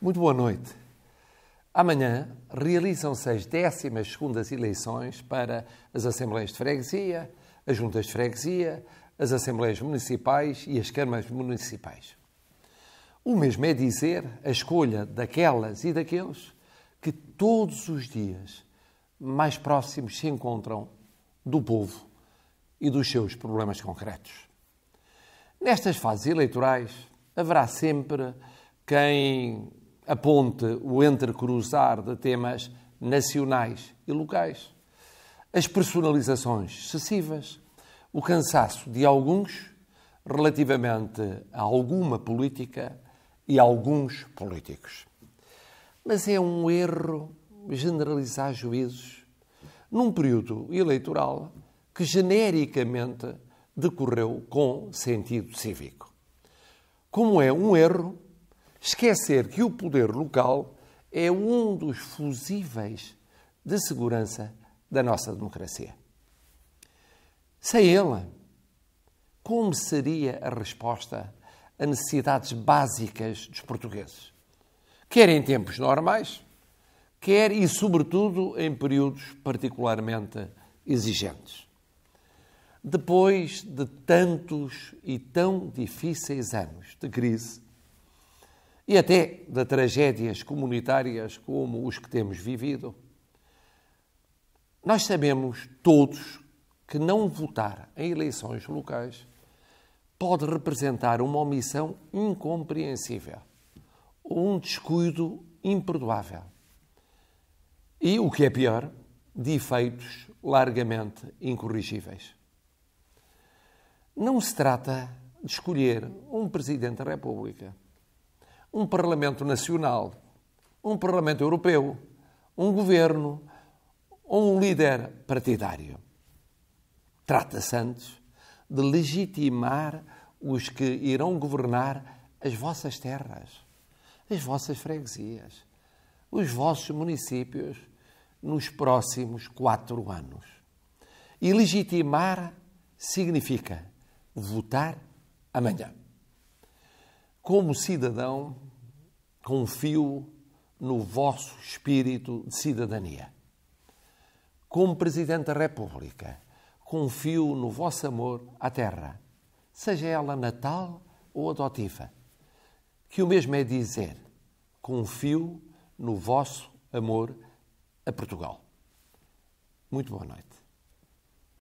Muito boa noite. Amanhã realizam-se as 12 eleições para as Assembleias de Freguesia, as Juntas de Freguesia, as Assembleias Municipais e as Câmaras Municipais. O mesmo é dizer a escolha daquelas e daqueles que todos os dias mais próximos se encontram do povo e dos seus problemas concretos. Nestas fases eleitorais, haverá sempre quem aponte o entrecruzar de temas nacionais e locais, as personalizações excessivas, o cansaço de alguns relativamente a alguma política e a alguns políticos. Mas é um erro generalizar juízos num período eleitoral que genericamente decorreu com sentido cívico. Como é um erro esquecer que o poder local é um dos fusíveis de segurança da nossa democracia. Sem ele, como seria a resposta a necessidades básicas dos portugueses? Quer em tempos normais, quer e, sobretudo, em períodos particularmente exigentes. Depois de tantos e tão difíceis anos de crise, e até de tragédias comunitárias como os que temos vivido, nós sabemos todos que não votar em eleições locais pode representar uma omissão incompreensível ou um descuido imperdoável. E, o que é pior, de efeitos largamente incorrigíveis. Não se trata de escolher um Presidente da República um Parlamento Nacional, um Parlamento Europeu, um governo ou um líder partidário. Trata-se antes de legitimar os que irão governar as vossas terras, as vossas freguesias, os vossos municípios nos próximos quatro anos. E legitimar significa votar amanhã como cidadão, confio no vosso espírito de cidadania. Como Presidente da República, confio no vosso amor à terra, seja ela natal ou adotiva. Que o mesmo é dizer, confio no vosso amor a Portugal. Muito boa noite.